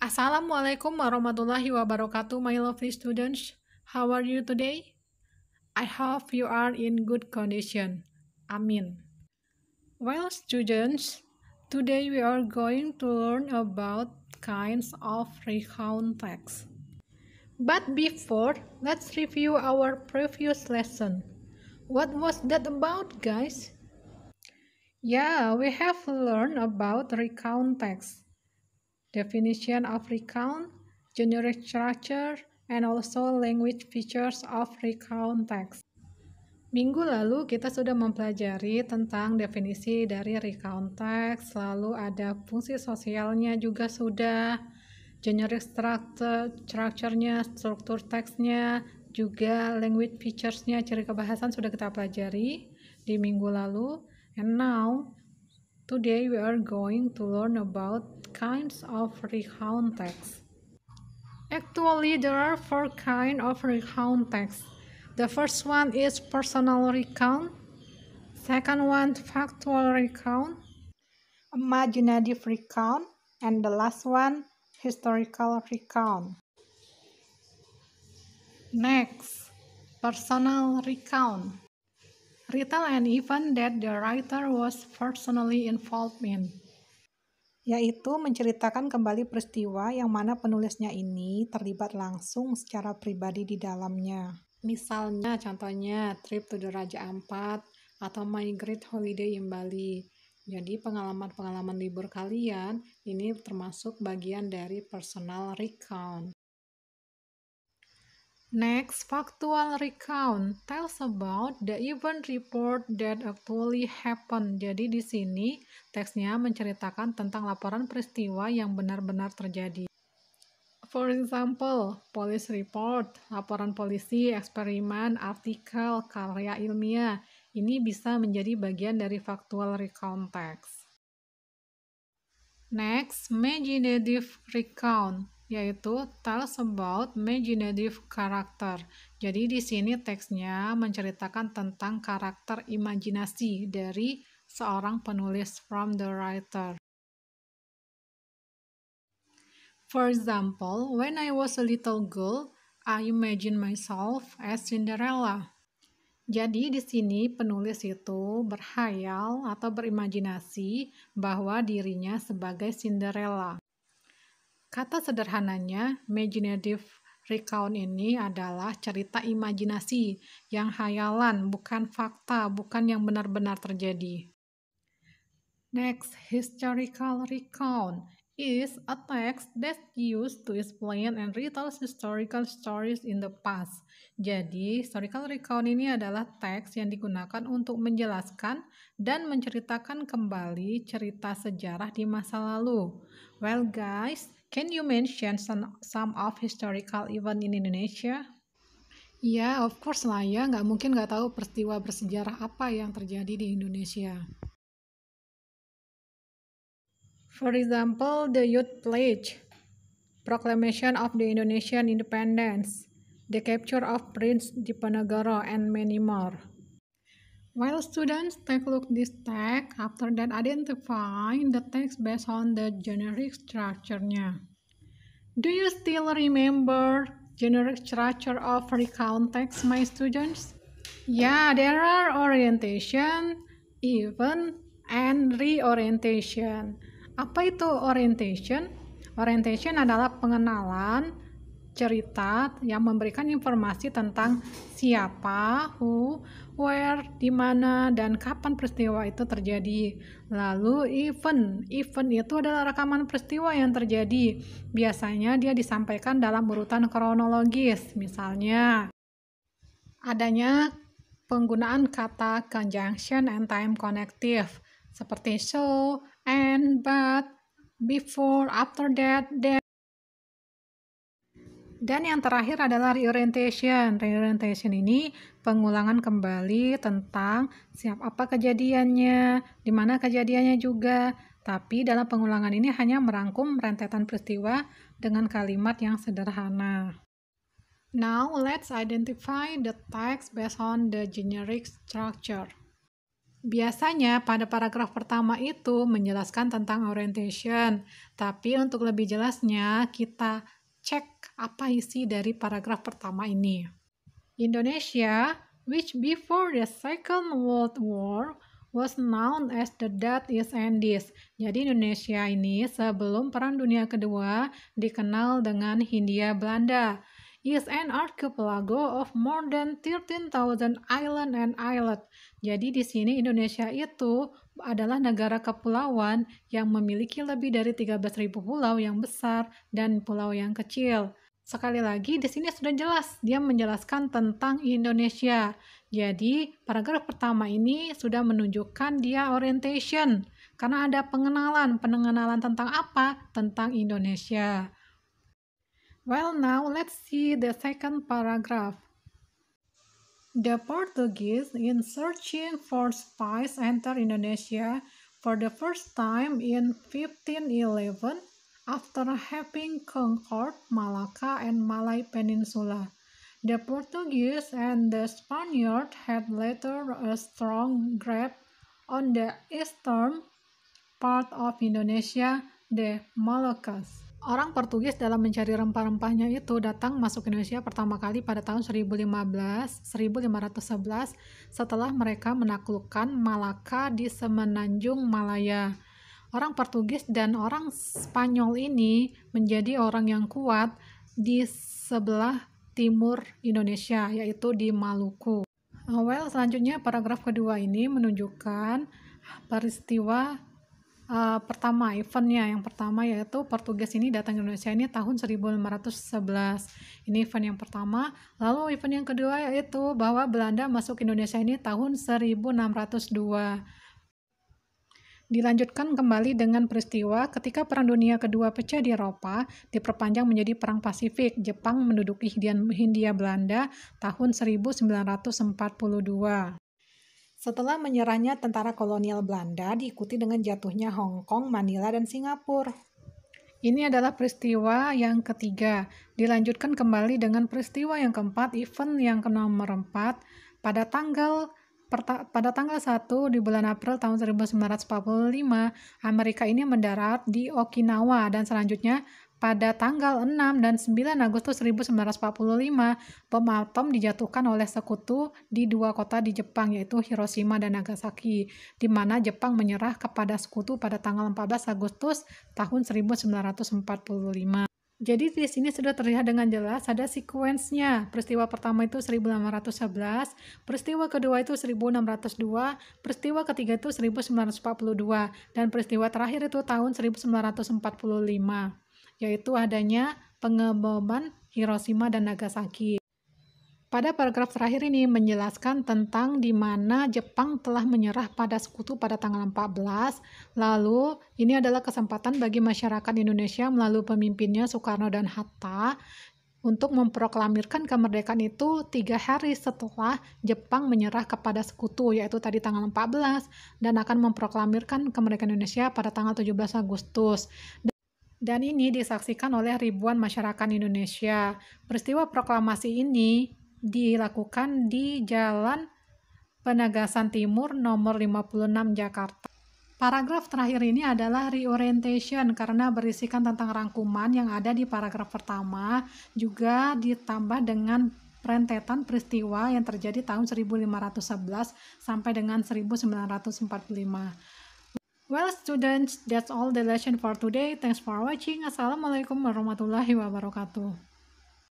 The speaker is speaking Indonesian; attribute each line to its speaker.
Speaker 1: Assalamualaikum warahmatullahi wabarakatuh, my lovely students. How are you today? I hope you are in good condition. Amin. Well, students, today we are going to learn about kinds of recount text. But before, let's review our previous lesson. What was that about, guys? Yeah, we have learned about recount text definition of recount, generic structure, and also language features of recount text. Minggu lalu kita sudah mempelajari tentang definisi dari recount text, lalu ada fungsi sosialnya juga sudah, generic structure, structure-nya, struktur teksnya, juga language features-nya, ciri kebahasan sudah kita pelajari di minggu lalu. And now, today we are going to learn about kinds of recount texts. Actually, there are four kinds of recount texts. The first one is personal recount. Second one, factual recount. Imaginative recount. And the last one, historical recount. Next, personal recount. Retail an event that the writer was personally involved in. yaitu menceritakan kembali peristiwa yang mana penulisnya ini terlibat langsung secara pribadi di dalamnya. Misalnya contohnya Trip to the Raja Ampat atau My Great Holiday in Bali. Jadi pengalaman-pengalaman libur kalian ini termasuk bagian dari personal recount. Next, factual recount tells about the event report that actually happened. Jadi di sini teksnya menceritakan tentang laporan peristiwa yang benar-benar terjadi. For example, police report, laporan polisi, eksperimen, artikel, karya ilmiah. Ini bisa menjadi bagian dari factual recount teks. Next, imaginative recount yaitu tells about imaginative character. Jadi di sini teksnya menceritakan tentang karakter imajinasi dari seorang penulis from the writer. For example, when I was a little girl, I imagine myself as Cinderella. Jadi di sini penulis itu berhayal atau berimajinasi bahwa dirinya sebagai Cinderella. Kata sederhananya, imaginative recount ini adalah cerita imajinasi yang hayalan, bukan fakta, bukan yang benar-benar terjadi. Next, historical recount is a text that used to explain and retell historical stories in the past. Jadi, historical recount ini adalah teks yang digunakan untuk menjelaskan dan menceritakan kembali cerita sejarah di masa lalu. Well guys, Can you mention some, some of historical event in Indonesia? Ya, of course lah ya. Nggak mungkin nggak tahu peristiwa bersejarah apa yang terjadi di Indonesia. For example, the Youth Pledge, Proclamation of the Indonesian Independence, the capture of Prince Diponegoro, and many more. While students take a look at this text, after that identify the text based on the generic structure-nya. Do you still remember generic structure of recount text, my students? Yeah, there are orientation, even and reorientation. Apa itu orientation? Orientation adalah pengenalan, cerita yang memberikan informasi tentang siapa, who, where, di mana, dan kapan peristiwa itu terjadi. Lalu event, event itu adalah rekaman peristiwa yang terjadi. Biasanya dia disampaikan dalam urutan kronologis, misalnya adanya penggunaan kata conjunction and time connective seperti so and but before after that then dan yang terakhir adalah reorientation. Reorientation ini pengulangan kembali tentang siap apa kejadiannya, di mana kejadiannya juga. Tapi dalam pengulangan ini hanya merangkum rentetan peristiwa dengan kalimat yang sederhana. Now let's identify the text based on the generic structure. Biasanya pada paragraf pertama itu menjelaskan tentang orientation, tapi untuk lebih jelasnya kita cek apa isi dari paragraf pertama ini. Indonesia, which before the Second World War was known as the Death is Indies, Jadi Indonesia ini sebelum Perang Dunia Kedua dikenal dengan Hindia Belanda is an archipelago of more than 13,000 island and islet. Jadi di sini Indonesia itu adalah negara kepulauan yang memiliki lebih dari 13.000 pulau yang besar dan pulau yang kecil. Sekali lagi, di sini sudah jelas dia menjelaskan tentang Indonesia. Jadi, paragraf pertama ini sudah menunjukkan dia orientation, karena ada pengenalan, pengenalan tentang apa? Tentang Indonesia. Well, now let's see the second paragraph. The Portuguese, in searching for spice, enter Indonesia for the first time in 1511 after having conquered Malacca and Malay Peninsula. The Portuguese and the Spaniard had later a strong grip on the eastern part of Indonesia, the Moluccas. Orang Portugis dalam mencari rempah-rempahnya itu datang masuk Indonesia pertama kali pada tahun 1015, 1511 setelah mereka menaklukkan Malaka di semenanjung Malaya. Orang Portugis dan orang Spanyol ini menjadi orang yang kuat di sebelah timur Indonesia yaitu di Maluku. Well, selanjutnya paragraf kedua ini menunjukkan peristiwa uh, pertama eventnya yang pertama yaitu Portugis ini datang ke Indonesia ini tahun 1511 ini event yang pertama lalu event yang kedua yaitu bahwa Belanda masuk ke Indonesia ini tahun 1602 Dilanjutkan kembali dengan peristiwa ketika Perang Dunia Kedua pecah di Eropa, diperpanjang menjadi Perang Pasifik. Jepang menduduki Hindia Belanda tahun 1942. Setelah menyerahnya tentara kolonial Belanda diikuti dengan jatuhnya Hong Kong, Manila, dan Singapura. Ini adalah peristiwa yang ketiga, dilanjutkan kembali dengan peristiwa yang keempat, event yang ke nomor empat, pada tanggal pada tanggal 1 di bulan April tahun 1945, Amerika ini mendarat di Okinawa dan selanjutnya pada tanggal 6 dan 9 Agustus 1945, bom atom dijatuhkan oleh sekutu di dua kota di Jepang yaitu Hiroshima dan Nagasaki, di mana Jepang menyerah kepada sekutu pada tanggal 14 Agustus tahun 1945. Jadi di sini sudah terlihat dengan jelas ada sekuensnya. Peristiwa pertama itu 1611, peristiwa kedua itu 1602, peristiwa ketiga itu 1942, dan peristiwa terakhir itu tahun 1945 yaitu adanya pengeboman Hiroshima dan Nagasaki. Pada paragraf terakhir ini menjelaskan tentang di mana Jepang telah menyerah pada sekutu pada tanggal 14. Lalu, ini adalah kesempatan bagi masyarakat Indonesia melalui pemimpinnya Soekarno dan Hatta untuk memproklamirkan kemerdekaan itu tiga hari setelah Jepang menyerah kepada sekutu, yaitu tadi tanggal 14, dan akan memproklamirkan kemerdekaan Indonesia pada tanggal 17 Agustus. Dan ini disaksikan oleh ribuan masyarakat Indonesia. Peristiwa proklamasi ini dilakukan di Jalan Penegasan Timur nomor 56 Jakarta. Paragraf terakhir ini adalah reorientation karena berisikan tentang rangkuman yang ada di paragraf pertama juga ditambah dengan rentetan peristiwa yang terjadi tahun 1511 sampai dengan 1945. Well students, that's all the lesson for today. Thanks for watching. Assalamualaikum warahmatullahi wabarakatuh.